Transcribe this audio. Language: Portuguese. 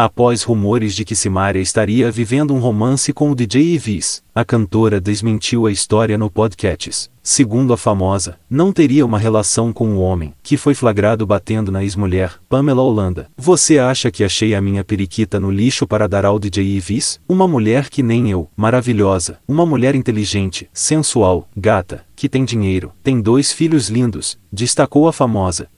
Após rumores de que Simaria estaria vivendo um romance com o DJ Ivis, a cantora desmentiu a história no podcast. Segundo a famosa, não teria uma relação com o um homem, que foi flagrado batendo na ex-mulher, Pamela Holanda. Você acha que achei a minha periquita no lixo para dar ao DJ Ivis? Uma mulher que nem eu, maravilhosa, uma mulher inteligente, sensual, gata, que tem dinheiro, tem dois filhos lindos, destacou a famosa,